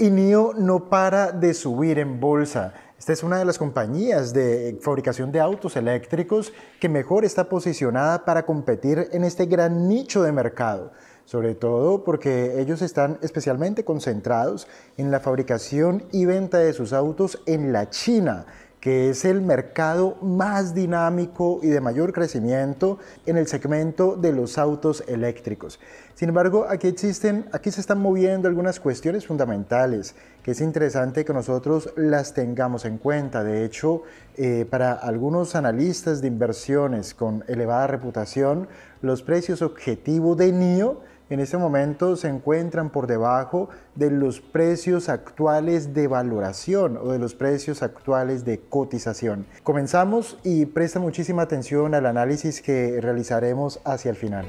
Y NIO no para de subir en bolsa. Esta es una de las compañías de fabricación de autos eléctricos que mejor está posicionada para competir en este gran nicho de mercado sobre todo porque ellos están especialmente concentrados en la fabricación y venta de sus autos en la China que es el mercado más dinámico y de mayor crecimiento en el segmento de los autos eléctricos. Sin embargo, aquí existen, aquí se están moviendo algunas cuestiones fundamentales que es interesante que nosotros las tengamos en cuenta. De hecho, eh, para algunos analistas de inversiones con elevada reputación, los precios objetivo de NIO en este momento se encuentran por debajo de los precios actuales de valoración o de los precios actuales de cotización. Comenzamos y presta muchísima atención al análisis que realizaremos hacia el final.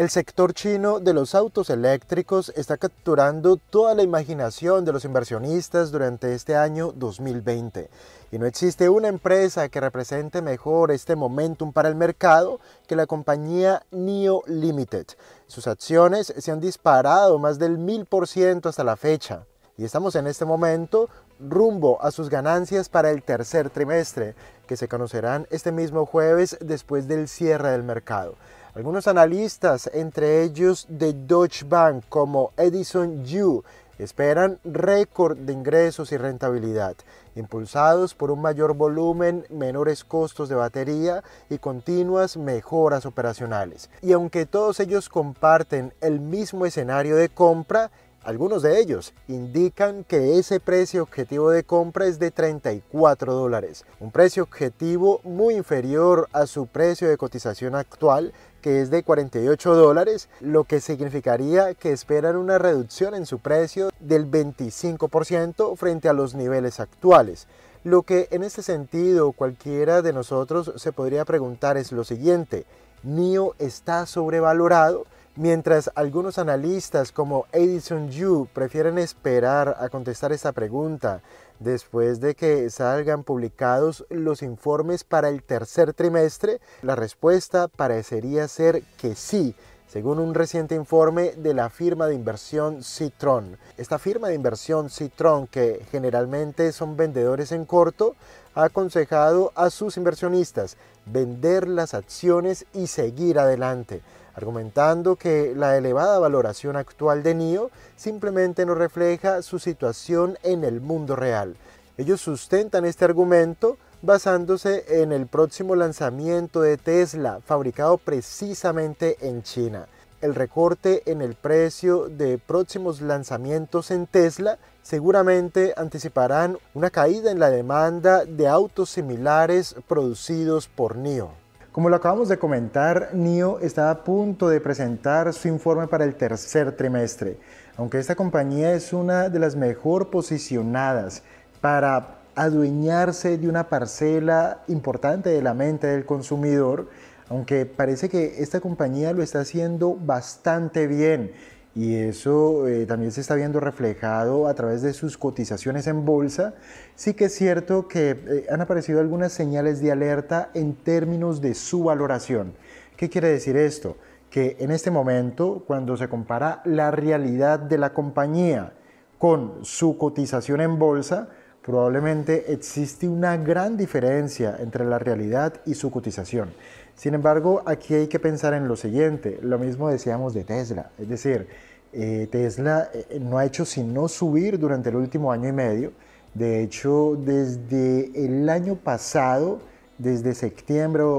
El sector chino de los autos eléctricos está capturando toda la imaginación de los inversionistas durante este año 2020 y no existe una empresa que represente mejor este momentum para el mercado que la compañía NIO Limited. Sus acciones se han disparado más del 1000% hasta la fecha y estamos en este momento rumbo a sus ganancias para el tercer trimestre que se conocerán este mismo jueves después del cierre del mercado. Algunos analistas, entre ellos de Deutsche Bank como Edison Yu, esperan récord de ingresos y rentabilidad, impulsados por un mayor volumen, menores costos de batería y continuas mejoras operacionales. Y aunque todos ellos comparten el mismo escenario de compra, algunos de ellos indican que ese precio objetivo de compra es de 34 dólares, un precio objetivo muy inferior a su precio de cotización actual que es de 48 dólares, lo que significaría que esperan una reducción en su precio del 25% frente a los niveles actuales. Lo que en este sentido cualquiera de nosotros se podría preguntar es lo siguiente, ¿NIO está sobrevalorado? Mientras algunos analistas como Edison Yu prefieren esperar a contestar esta pregunta después de que salgan publicados los informes para el tercer trimestre, la respuesta parecería ser que sí, según un reciente informe de la firma de inversión Citron. Esta firma de inversión Citron, que generalmente son vendedores en corto, ha aconsejado a sus inversionistas vender las acciones y seguir adelante, argumentando que la elevada valoración actual de NIO simplemente no refleja su situación en el mundo real. Ellos sustentan este argumento basándose en el próximo lanzamiento de Tesla, fabricado precisamente en China. El recorte en el precio de próximos lanzamientos en Tesla seguramente anticiparán una caída en la demanda de autos similares producidos por NIO. Como lo acabamos de comentar, NIO está a punto de presentar su informe para el tercer trimestre. Aunque esta compañía es una de las mejor posicionadas para adueñarse de una parcela importante de la mente del consumidor, aunque parece que esta compañía lo está haciendo bastante bien y eso eh, también se está viendo reflejado a través de sus cotizaciones en bolsa, sí que es cierto que eh, han aparecido algunas señales de alerta en términos de su valoración. ¿Qué quiere decir esto? Que en este momento, cuando se compara la realidad de la compañía con su cotización en bolsa, Probablemente existe una gran diferencia entre la realidad y su cotización. Sin embargo, aquí hay que pensar en lo siguiente, lo mismo decíamos de Tesla, es decir, eh, Tesla eh, no ha hecho sino subir durante el último año y medio, de hecho desde el año pasado, desde septiembre o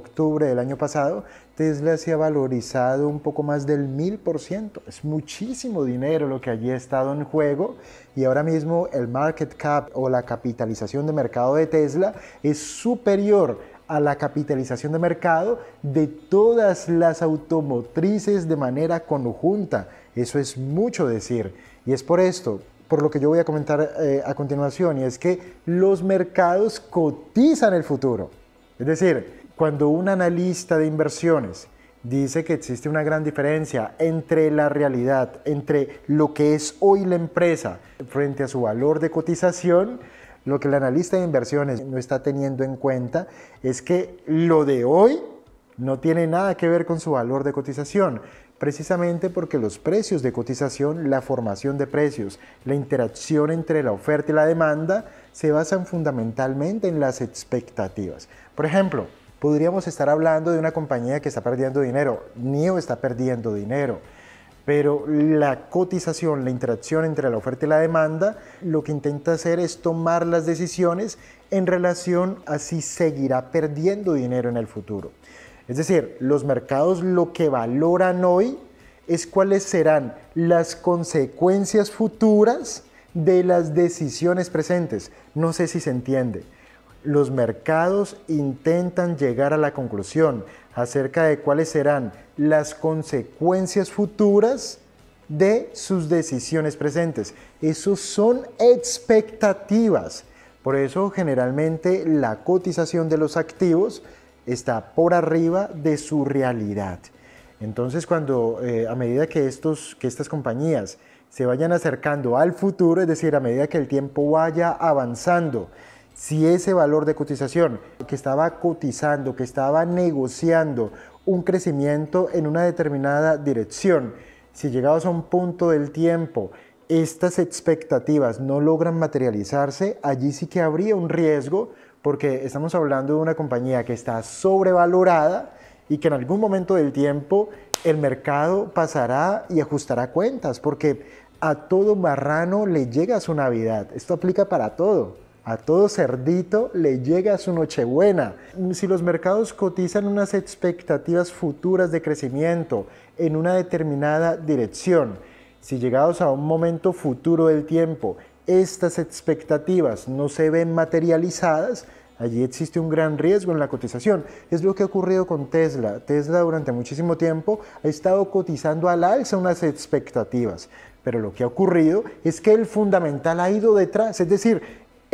octubre del año pasado, Tesla se ha valorizado un poco más del 1000%. Es muchísimo dinero lo que allí ha estado en juego y ahora mismo el market cap o la capitalización de mercado de Tesla es superior a la capitalización de mercado de todas las automotrices de manera conjunta. Eso es mucho decir. Y es por esto, por lo que yo voy a comentar eh, a continuación, y es que los mercados cotizan el futuro. Es decir, cuando un analista de inversiones dice que existe una gran diferencia entre la realidad, entre lo que es hoy la empresa frente a su valor de cotización, lo que el analista de inversiones no está teniendo en cuenta es que lo de hoy no tiene nada que ver con su valor de cotización, precisamente porque los precios de cotización, la formación de precios, la interacción entre la oferta y la demanda se basan fundamentalmente en las expectativas. Por ejemplo, podríamos estar hablando de una compañía que está perdiendo dinero. NIO está perdiendo dinero. Pero la cotización, la interacción entre la oferta y la demanda, lo que intenta hacer es tomar las decisiones en relación a si seguirá perdiendo dinero en el futuro. Es decir, los mercados lo que valoran hoy es cuáles serán las consecuencias futuras de las decisiones presentes. No sé si se entiende los mercados intentan llegar a la conclusión acerca de cuáles serán las consecuencias futuras de sus decisiones presentes. eso son expectativas. Por eso generalmente la cotización de los activos está por arriba de su realidad. Entonces cuando eh, a medida que, estos, que estas compañías se vayan acercando al futuro, es decir, a medida que el tiempo vaya avanzando, si ese valor de cotización que estaba cotizando, que estaba negociando un crecimiento en una determinada dirección, si llegados a un punto del tiempo, estas expectativas no logran materializarse, allí sí que habría un riesgo porque estamos hablando de una compañía que está sobrevalorada y que en algún momento del tiempo el mercado pasará y ajustará cuentas porque a todo marrano le llega su Navidad. Esto aplica para todo. A todo cerdito le llega su Nochebuena. Si los mercados cotizan unas expectativas futuras de crecimiento en una determinada dirección, si llegados a un momento futuro del tiempo, estas expectativas no se ven materializadas, allí existe un gran riesgo en la cotización. Es lo que ha ocurrido con Tesla. Tesla durante muchísimo tiempo ha estado cotizando al alza unas expectativas. Pero lo que ha ocurrido es que el fundamental ha ido detrás, es decir,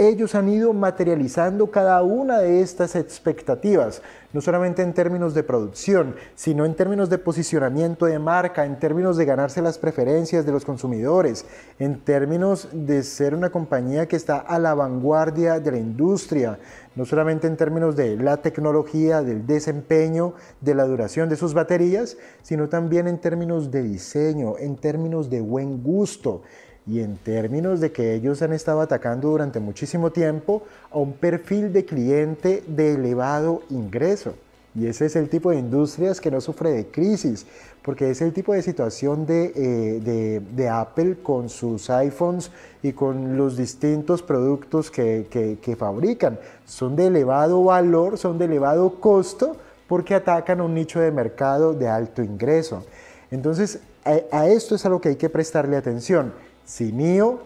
ellos han ido materializando cada una de estas expectativas, no solamente en términos de producción, sino en términos de posicionamiento de marca, en términos de ganarse las preferencias de los consumidores, en términos de ser una compañía que está a la vanguardia de la industria, no solamente en términos de la tecnología, del desempeño, de la duración de sus baterías, sino también en términos de diseño, en términos de buen gusto y en términos de que ellos han estado atacando durante muchísimo tiempo a un perfil de cliente de elevado ingreso. Y ese es el tipo de industrias que no sufre de crisis, porque es el tipo de situación de, eh, de, Apple con sus iPhones y con los distintos productos que, que, fabrican. Son de elevado valor, son de elevado costo, porque atacan a un nicho de mercado de alto ingreso. Entonces, a, a esto es a lo que hay que prestarle atención sinío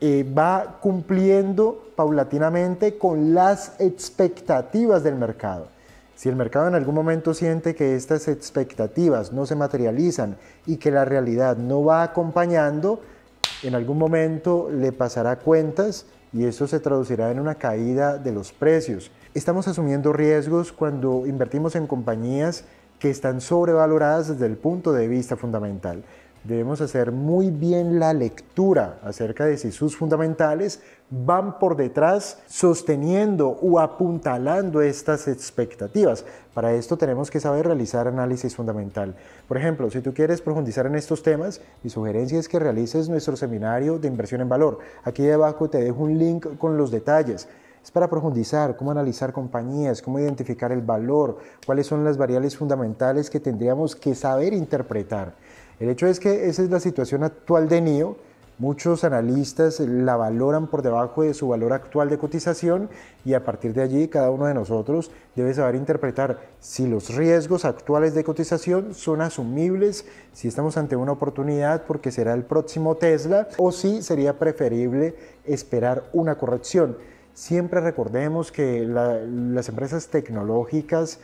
eh, va cumpliendo paulatinamente con las expectativas del mercado. Si el mercado en algún momento siente que estas expectativas no se materializan y que la realidad no va acompañando, en algún momento le pasará cuentas y eso se traducirá en una caída de los precios. Estamos asumiendo riesgos cuando invertimos en compañías que están sobrevaloradas desde el punto de vista fundamental debemos hacer muy bien la lectura acerca de si sus fundamentales van por detrás sosteniendo o apuntalando estas expectativas. Para esto tenemos que saber realizar análisis fundamental. Por ejemplo, si tú quieres profundizar en estos temas, mi sugerencia es que realices nuestro seminario de inversión en valor. Aquí debajo te dejo un link con los detalles es para profundizar cómo analizar compañías, cómo identificar el valor, cuáles son las variables fundamentales que tendríamos que saber interpretar. El hecho es que esa es la situación actual de NIO. Muchos analistas la valoran por debajo de su valor actual de cotización y a partir de allí cada uno de nosotros debe saber interpretar si los riesgos actuales de cotización son asumibles, si estamos ante una oportunidad porque será el próximo Tesla o si sería preferible esperar una corrección. Siempre recordemos que las empresas tecnológicas,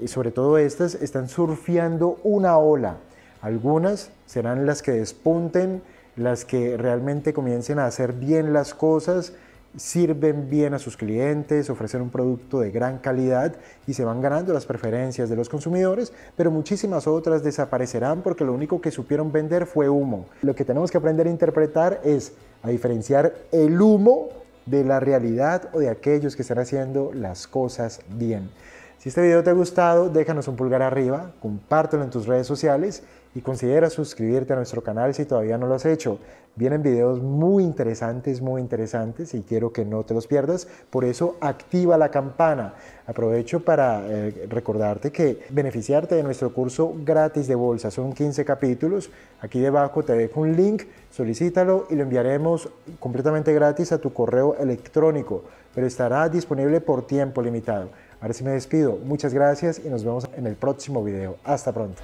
eh, sobre todo estas, están surfeando una ola algunas serán las que despunten, las que realmente comiencen a hacer bien las cosas, sirven bien a sus clientes, ofrecen un producto de gran calidad y se van ganando las preferencias de los consumidores, pero muchísimas otras desaparecerán porque lo único que supieron vender fue humo. Lo que tenemos que aprender a interpretar es a diferenciar el humo de la realidad o de aquellos que están haciendo las cosas bien. Si este video te ha gustado, déjanos un pulgar arriba, compártelo en tus redes sociales y considera suscribirte a nuestro canal si todavía no lo has hecho. Vienen videos muy interesantes, muy interesantes y quiero que no te los pierdas. Por eso activa la campana. Aprovecho para eh, recordarte que beneficiarte de nuestro curso gratis de bolsa. Son 15 capítulos. Aquí debajo te dejo un link, solicítalo y lo enviaremos completamente gratis a tu correo electrónico, pero estará disponible por tiempo limitado. Ahora sí me despido. Muchas gracias y nos vemos en el próximo video. Hasta pronto.